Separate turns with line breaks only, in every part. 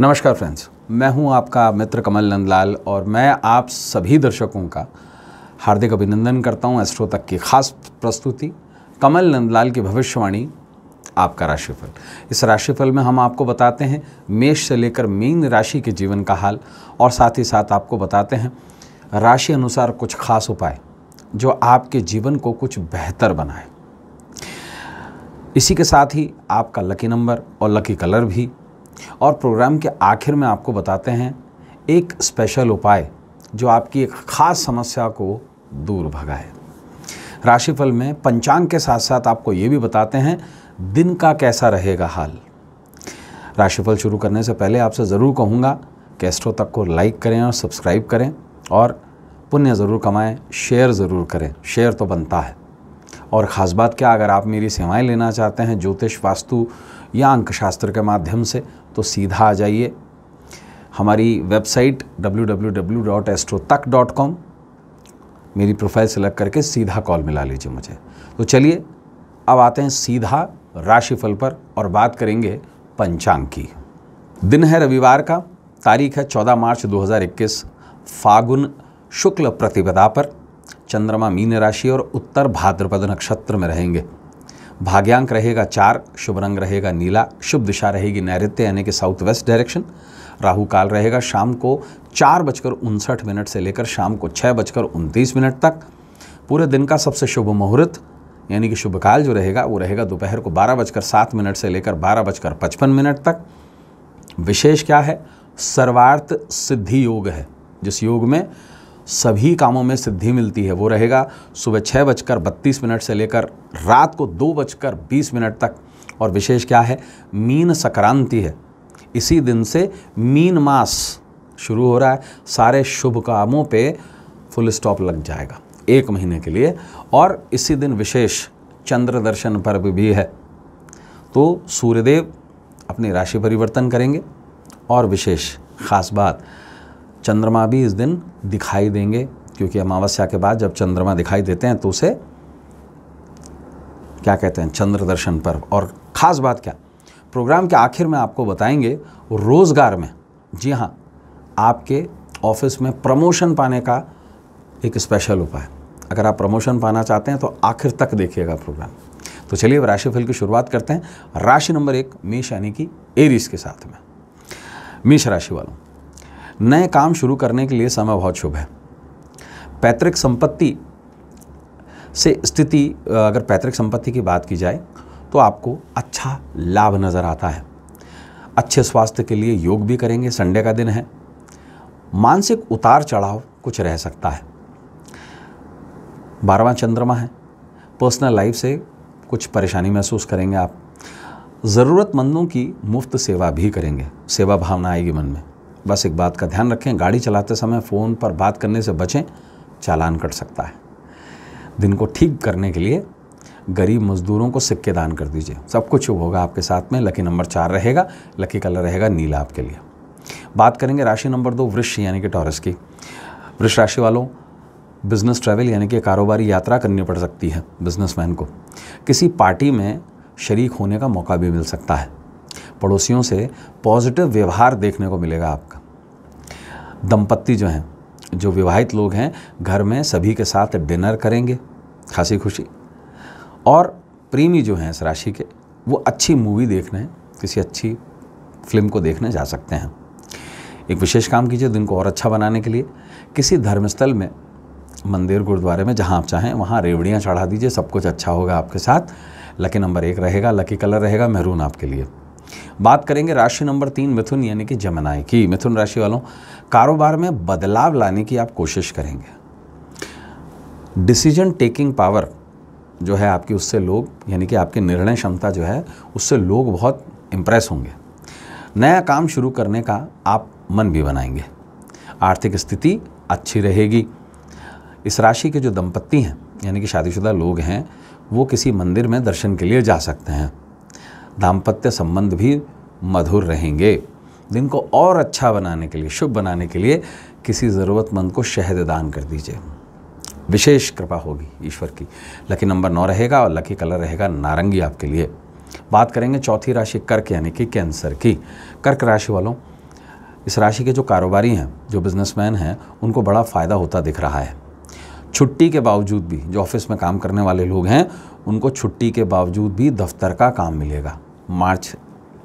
नमस्कार फ्रेंड्स मैं हूं आपका मित्र कमल नंदलाल और मैं आप सभी दर्शकों का हार्दिक अभिनंदन करता हूं एस्ट्रो तक की खास प्रस्तुति कमल नंदलाल की भविष्यवाणी आपका राशिफल इस राशिफल में हम आपको बताते हैं मेष से लेकर मीन राशि के जीवन का हाल और साथ ही साथ आपको बताते हैं राशि अनुसार कुछ खास उपाय जो आपके जीवन को कुछ बेहतर बनाए इसी के साथ ही आपका लकी नंबर और लकी कलर भी और प्रोग्राम के आखिर में आपको बताते हैं एक स्पेशल उपाय जो आपकी एक ख़ास समस्या को दूर भगाए राशिफल में पंचांग के साथ साथ आपको ये भी बताते हैं दिन का कैसा रहेगा हाल राशिफल शुरू करने से पहले आपसे ज़रूर कहूँगा कैस्ट्रो तक को लाइक करें और सब्सक्राइब करें और पुण्य ज़रूर कमाएं शेयर ज़रूर करें शेयर तो बनता है और ख़ास बात क्या अगर आप मेरी सेवाएं लेना चाहते हैं ज्योतिष वास्तु या अंकशास्त्र के माध्यम से तो सीधा आ जाइए हमारी वेबसाइट डब्ल्यू मेरी प्रोफाइल सेलेक्ट करके सीधा कॉल मिला लीजिए मुझे तो चलिए अब आते हैं सीधा राशिफल पर और बात करेंगे पंचांग की दिन है रविवार का तारीख है 14 मार्च 2021 फागुन शुक्ल प्रतिपदा पर चंद्रमा मीन राशि और उत्तर भाद्रपद नक्षत्र में रहेंगे भाग्यांक रहेगा चार शुभ रंग रहेगा नीला शुभ दिशा रहेगी नैऋत्य यानी कि साउथ वेस्ट डायरेक्शन राहु काल रहेगा शाम को चार बजकर उनसठ मिनट से लेकर शाम को छः बजकर उनतीस मिनट तक पूरे दिन का सबसे शुभ मुहूर्त यानी कि शुभ काल जो रहेगा वो रहेगा दोपहर को बारह बजकर सात मिनट से लेकर बारह बजकर पचपन मिनट तक विशेष क्या है सर्वार्थ सिद्धि योग है जिस योग में सभी कामों में सिद्धि मिलती है वो रहेगा सुबह छः बजकर बत्तीस मिनट से लेकर रात को दो बजकर बीस मिनट तक और विशेष क्या है मीन संक्रांति है इसी दिन से मीन मास शुरू हो रहा है सारे शुभ कामों पे फुल स्टॉप लग जाएगा एक महीने के लिए और इसी दिन विशेष चंद्र दर्शन पर्व भी है तो सूर्यदेव अपनी राशि परिवर्तन करेंगे और विशेष खास बात चंद्रमा भी इस दिन दिखाई देंगे क्योंकि अमावस्या के बाद जब चंद्रमा दिखाई देते हैं तो उसे क्या कहते हैं चंद्र दर्शन पर्व और ख़ास बात क्या प्रोग्राम के आखिर में आपको बताएंगे रोज़गार में जी हाँ आपके ऑफिस में प्रमोशन पाने का एक स्पेशल उपाय अगर आप प्रमोशन पाना चाहते हैं तो आखिर तक देखिएगा प्रोग्राम तो चलिए अब राशिफल की शुरुआत करते हैं राशि नंबर एक मेष यानी कि एरीज के साथ में मेष राशि वालों नए काम शुरू करने के लिए समय बहुत शुभ है पैतृक संपत्ति से स्थिति अगर पैतृक संपत्ति की बात की जाए तो आपको अच्छा लाभ नज़र आता है अच्छे स्वास्थ्य के लिए योग भी करेंगे संडे का दिन है मानसिक उतार चढ़ाव कुछ रह सकता है बारवा चंद्रमा है पर्सनल लाइफ से कुछ परेशानी महसूस करेंगे आप ज़रूरतमंदों की मुफ्त सेवा भी करेंगे सेवा भावना आएगी मन में बस एक बात का ध्यान रखें गाड़ी चलाते समय फ़ोन पर बात करने से बचें चालान कट सकता है दिन को ठीक करने के लिए गरीब मजदूरों को सिक्के दान कर दीजिए सब कुछ होगा आपके साथ में लकी नंबर चार रहेगा लकी कलर रहेगा नीला आपके लिए बात करेंगे राशि नंबर दो वृक्ष यानी कि टॉरस की वृक्ष राशि वालों बिजनेस ट्रैवल यानी कि कारोबारी यात्रा करनी पड़ सकती है बिजनेसमैन को किसी पार्टी में शरीक होने का मौका भी मिल सकता है पड़ोसियों से पॉजिटिव व्यवहार देखने को मिलेगा आपका दंपत्ति जो हैं जो विवाहित लोग हैं घर में सभी के साथ डिनर करेंगे खासी खुशी और प्रेमी जो हैं इस राशि के वो अच्छी मूवी देखने किसी अच्छी फिल्म को देखने जा सकते हैं एक विशेष काम कीजिए दिन को और अच्छा बनाने के लिए किसी धर्मस्थल में मंदिर गुरुद्वारे में जहाँ आप चाहें वहाँ रेवड़ियाँ चढ़ा दीजिए सब कुछ अच्छा होगा आपके साथ लकी नंबर एक रहेगा लकी कलर रहेगा मेहरून आपके लिए बात करेंगे राशि नंबर तीन मिथुन यानी कि जमनाई की मिथुन राशि वालों कारोबार में बदलाव लाने की आप कोशिश करेंगे डिसीजन टेकिंग पावर जो है आपकी उससे लोग यानी कि आपकी निर्णय क्षमता जो है उससे लोग बहुत इम्प्रेस होंगे नया काम शुरू करने का आप मन भी बनाएंगे आर्थिक स्थिति अच्छी रहेगी इस राशि के जो दंपत्ति हैं यानी कि शादीशुदा लोग हैं वो किसी मंदिर में दर्शन के लिए जा सकते हैं दाम्पत्य संबंध भी मधुर रहेंगे दिन को और अच्छा बनाने के लिए शुभ बनाने के लिए किसी ज़रूरतमंद को शहद दान कर दीजिए विशेष कृपा होगी ईश्वर की लकी नंबर नौ रहेगा और लकी कलर रहेगा नारंगी आपके लिए बात करेंगे चौथी राशि कर्क यानी कि कैंसर की कर्क राशि वालों इस राशि के जो कारोबारी हैं जो बिजनेसमैन हैं उनको बड़ा फ़ायदा होता दिख रहा है छुट्टी के बावजूद भी जो ऑफिस में काम करने वाले लोग हैं उनको छुट्टी के बावजूद भी दफ्तर का काम मिलेगा मार्च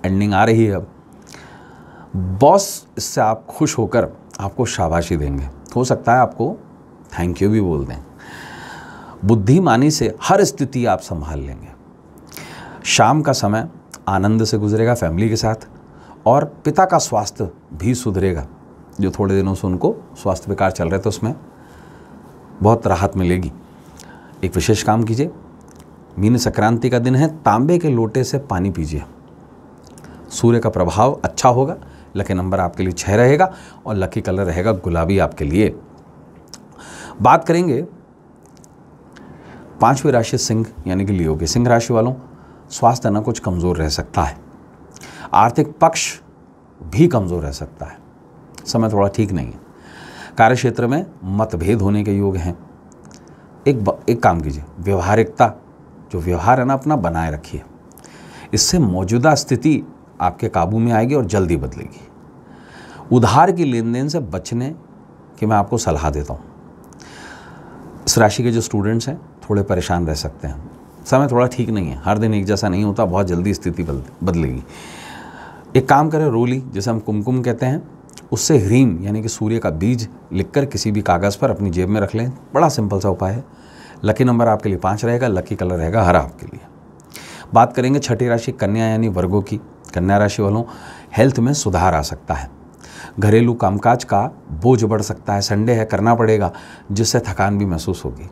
एंडिंग आ रही है अब बॉस इससे आप खुश होकर आपको शाबाशी देंगे हो सकता है आपको थैंक यू भी बोल दें बुद्धिमानी से हर स्थिति आप संभाल लेंगे शाम का समय आनंद से गुजरेगा फैमिली के साथ और पिता का स्वास्थ्य भी सुधरेगा जो थोड़े दिनों से उनको स्वास्थ्य विकार चल रहे थे उसमें बहुत राहत मिलेगी एक विशेष काम कीजिए मीन संक्रांति का दिन है तांबे के लोटे से पानी पीजिए सूर्य का प्रभाव अच्छा होगा लकी नंबर आपके लिए छः रहेगा और लकी कलर रहेगा गुलाबी आपके लिए बात करेंगे पांचवी राशि सिंह यानी कि लियो के सिंह राशि वालों स्वास्थ्य ना कुछ कमज़ोर रह सकता है आर्थिक पक्ष भी कमज़ोर रह सकता है समय थोड़ा ठीक नहीं है कार्य क्षेत्र में मतभेद होने के योग हैं एक एक काम कीजिए व्यवहारिकता जो व्यवहार है ना अपना बनाए रखिए इससे मौजूदा स्थिति आपके काबू में आएगी और जल्दी बदलेगी उधार की लेन देन से बचने की मैं आपको सलाह देता हूँ इस राशि के जो स्टूडेंट्स हैं थोड़े परेशान रह सकते हैं समय थोड़ा ठीक नहीं है हर दिन एक जैसा नहीं होता बहुत जल्दी स्थिति बदलेगी एक काम करें रोली जिसे हम कुमकुम कहते हैं उससे ह्रीम यानी कि सूर्य का बीज लिखकर किसी भी कागज़ पर अपनी जेब में रख लें बड़ा सिंपल सा उपाय है लकी नंबर आपके लिए पाँच रहेगा लकी कलर रहेगा हरा आपके लिए बात करेंगे छठी राशि कन्या यानी वर्गों की कन्या राशि वालों हेल्थ में सुधार आ सकता है घरेलू कामकाज का बोझ बढ़ सकता है संडे है करना पड़ेगा जिससे थकान भी महसूस होगी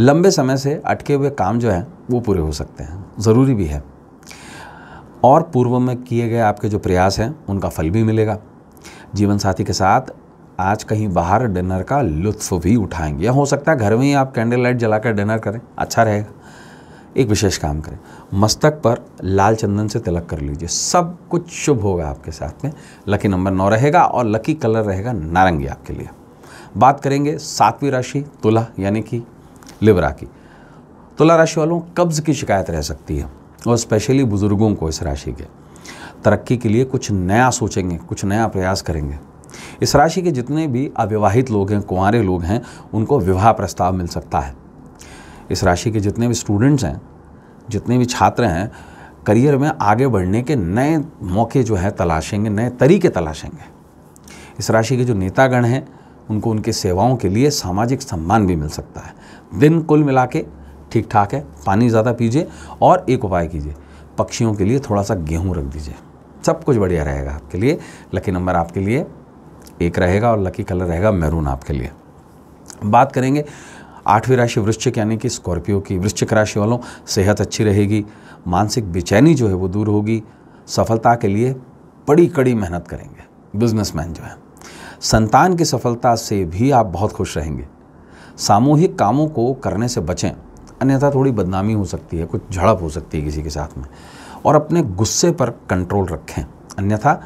लंबे समय से अटके हुए काम जो हैं वो पूरे हो सकते हैं ज़रूरी भी है और पूर्व में किए गए आपके जो प्रयास हैं उनका फल भी मिलेगा जीवन साथी के साथ आज कहीं बाहर डिनर का लुत्फ भी उठाएंगे या हो सकता है घर में ही आप कैंडल लाइट जलाकर डिनर करें अच्छा रहेगा एक विशेष काम करें मस्तक पर लाल चंदन से तिलक कर लीजिए सब कुछ शुभ होगा आपके साथ में लकी नंबर नौ रहेगा और लकी कलर रहेगा नारंगी आपके लिए बात करेंगे सातवीं राशि तुला यानी कि लिब्रा की तुला राशि वालों कब्ज़ की शिकायत रह सकती है और स्पेशली बुज़ुर्गों को इस राशि के तरक्की के लिए कुछ नया सोचेंगे कुछ नया प्रयास करेंगे इस राशि के जितने भी अविवाहित लोग हैं कुंवारे लोग हैं उनको विवाह प्रस्ताव मिल सकता है इस राशि के जितने भी स्टूडेंट्स हैं जितने भी छात्र हैं करियर में आगे बढ़ने के नए मौके जो हैं तलाशेंगे नए तरीके तलाशेंगे इस राशि के जो नेतागण हैं उनको उनके सेवाओं के लिए सामाजिक सम्मान भी मिल सकता है दिन कुल मिला के ठीक ठाक है पानी ज़्यादा पीजिए और एक उपाय कीजिए पक्षियों के लिए थोड़ा सा गेहूँ रख दीजिए सब कुछ बढ़िया रहेगा आपके लिए लकी नंबर आपके लिए एक रहेगा और लकी कलर रहेगा मैरून आपके लिए बात करेंगे आठवीं राशि वृश्चिक यानी कि स्कॉर्पियो की वृश्चिक राशि वालों सेहत अच्छी रहेगी मानसिक बेचैनी जो है वो दूर होगी सफलता के लिए बड़ी कड़ी मेहनत करेंगे बिजनेसमैन जो है संतान की सफलता से भी आप बहुत खुश रहेंगे सामूहिक कामों को करने से बचें अन्यथा थोड़ी बदनामी हो सकती है कुछ झड़प हो सकती है किसी के साथ में और अपने गुस्से पर कंट्रोल रखें अन्यथा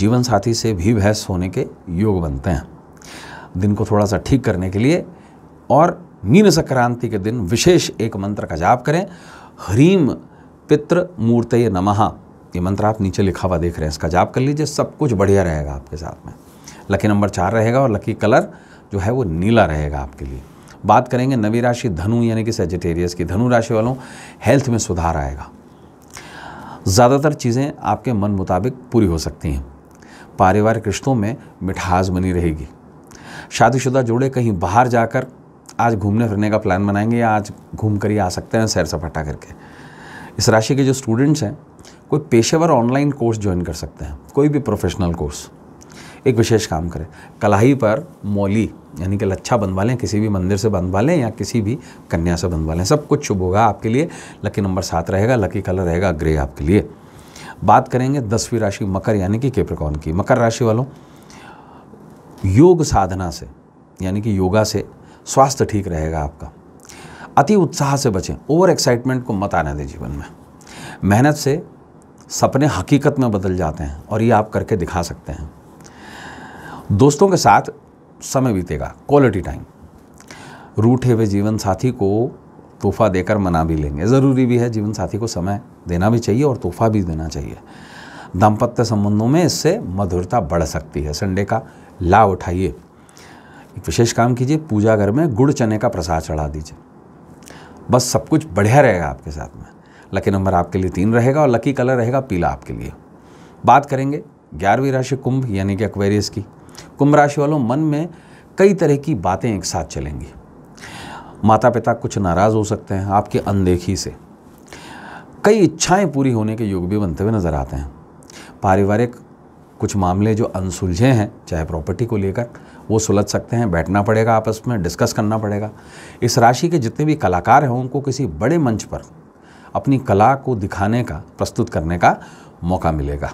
जीवन साथी से भी बहस होने के योग बनते हैं दिन को थोड़ा सा ठीक करने के लिए और मीन संक्रांति के दिन विशेष एक मंत्र का जाप करें ह्रीम पित्र मूर्त नमः ये मंत्र आप नीचे लिखा हुआ देख रहे हैं इसका जाप कर लीजिए सब कुछ बढ़िया रहेगा आपके साथ में लकी नंबर चार रहेगा और लकी कलर जो है वो नीला रहेगा आपके लिए बात करेंगे नवी राशि धनु यानी कि सेजिटेरियस की धनु राशि वालों हेल्थ में सुधार आएगा ज़्यादातर चीज़ें आपके मन मुताबिक पूरी हो सकती हैं पारिवारिक रिश्तों में मिठास बनी रहेगी शादीशुदा जोड़े कहीं बाहर जाकर आज घूमने फिरने का प्लान बनाएंगे या आज घूम कर ही आ सकते हैं सैर सपाटा करके इस राशि के जो स्टूडेंट्स हैं कोई पेशेवर ऑनलाइन कोर्स ज्वाइन कर सकते हैं कोई भी प्रोफेशनल कोर्स एक विशेष काम करें कलाही पर मौली यानी कि लच्छा बनवा लें किसी भी मंदिर से बनवा लें या किसी भी कन्या से बनवा लें सब कुछ शुभ होगा आपके लिए लकी नंबर सात रहेगा लकी कलर रहेगा ग्रे आपके लिए बात करेंगे दसवीं राशि मकर यानी कि केप्रकॉन की मकर राशि वालों योग साधना से यानी कि योगा से स्वास्थ्य ठीक रहेगा आपका अति उत्साह से बचें ओवर एक्साइटमेंट को मत आने दें जीवन में मेहनत से सपने हकीकत में बदल जाते हैं और ये आप करके दिखा सकते हैं दोस्तों के साथ समय बीतेगा क्वालिटी टाइम रूठे हुए जीवन साथी को तोहफा देकर मना भी लेंगे ज़रूरी भी है जीवन साथी को समय देना भी चाहिए और तोहफा भी देना चाहिए दाम्पत्य संबंधों में इससे मधुरता बढ़ सकती है संडे का लाभ उठाइए एक विशेष काम कीजिए पूजा घर में गुड़ चने का प्रसाद चढ़ा दीजिए बस सब कुछ बढ़िया रहेगा आपके साथ में लकी नंबर आपके लिए तीन रहेगा और लकी कलर रहेगा पीला आपके लिए बात करेंगे ग्यारहवीं राशि कुंभ यानी कि एक्वेरियस की कुंभ राशि वालों मन में कई तरह की बातें एक साथ चलेंगी माता पिता कुछ नाराज़ हो सकते हैं आपकी अनदेखी से कई इच्छाएं पूरी होने के योग भी बनते हुए नज़र आते हैं पारिवारिक कुछ मामले जो अनसुलझे हैं चाहे प्रॉपर्टी को लेकर वो सुलझ सकते हैं बैठना पड़ेगा आपस में डिस्कस करना पड़ेगा इस राशि के जितने भी कलाकार हैं उनको किसी बड़े मंच पर अपनी कला को दिखाने का प्रस्तुत करने का मौका मिलेगा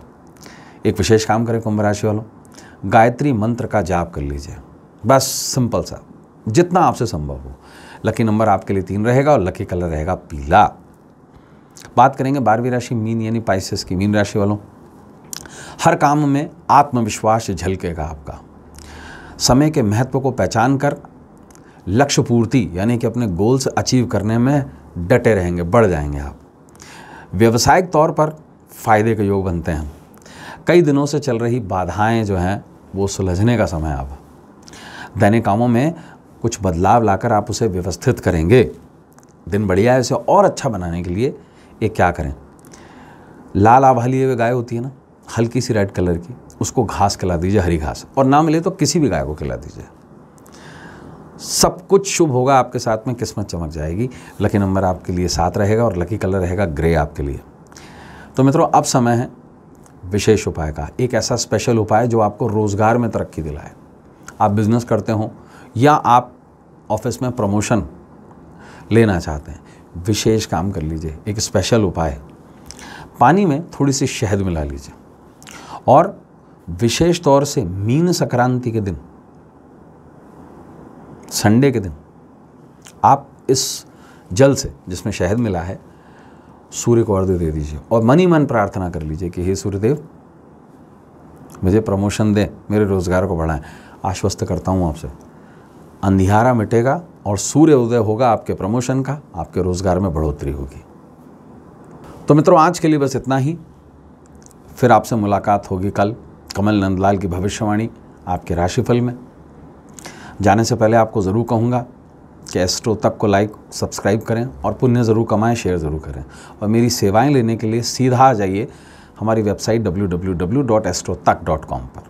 एक विशेष काम करें कुंभ राशि वालों गायत्री मंत्र का जाप कर लीजिए बस सिंपल सा जितना आपसे संभव हो लकी नंबर आपके लिए तीन रहेगा और लकी कलर रहेगा पीला बात करेंगे बारहवीं राशि मीन यानी पाइसिस की मीन राशि वालों हर काम में आत्मविश्वास झलकेगा आपका समय के महत्व को पहचान कर लक्ष्य पूर्ति यानी कि अपने गोल्स अचीव करने में डटे रहेंगे बढ़ जाएंगे आप व्यवसायिक तौर पर फ़ायदे के योग बनते हैं कई दिनों से चल रही बाधाएं जो हैं वो सुलझने का समय अब दैनिक कामों में कुछ बदलाव लाकर आप उसे व्यवस्थित करेंगे दिन बढ़िया है उसे और अच्छा बनाने के लिए ये क्या करें लाल आभा लिए हुए गाय होती है ना हल्की सी रेड कलर की उसको घास खिला दीजिए हरी घास और ना मिले तो किसी भी गाय को खिला दीजिए सब कुछ शुभ होगा आपके साथ में किस्मत चमक जाएगी लकी नंबर आपके लिए सात रहेगा और लकी कलर रहेगा ग्रे आपके लिए तो मित्रों अब समय है विशेष उपाय का एक ऐसा स्पेशल उपाय जो आपको रोज़गार में तरक्की दिलाए आप बिज़नेस करते हो या आप ऑफिस में प्रमोशन लेना चाहते हैं विशेष काम कर लीजिए एक स्पेशल उपाय पानी में थोड़ी सी शहद मिला लीजिए और विशेष तौर से मीन संक्रांति के दिन संडे के दिन आप इस जल से जिसमें शहद मिला है सूर्य को अर्घ्य दे दीजिए और मन ही मन प्रार्थना कर लीजिए कि हे सूर्यदेव मुझे प्रमोशन दें मेरे रोज़गार को बढ़ाएं आश्वस्त करता हूँ आपसे अंधियारा मिटेगा और सूर्य उदय होगा आपके प्रमोशन का आपके रोज़गार में बढ़ोतरी होगी तो मित्रों आज के लिए बस इतना ही फिर आपसे मुलाकात होगी कल कमल नंदलाल की भविष्यवाणी आपके राशिफल में जाने से पहले आपको ज़रूर कहूँगा कि एस्ट्रो तब को लाइक सब्सक्राइब करें और पुण्य ज़रूर कमाएं शेयर ज़रूर करें और मेरी सेवाएं लेने के लिए सीधा आ जाइए हमारी वेबसाइट डब्ल्यू पर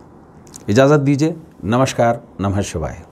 इजाज़त दीजिए नमस्कार नमः शिवाय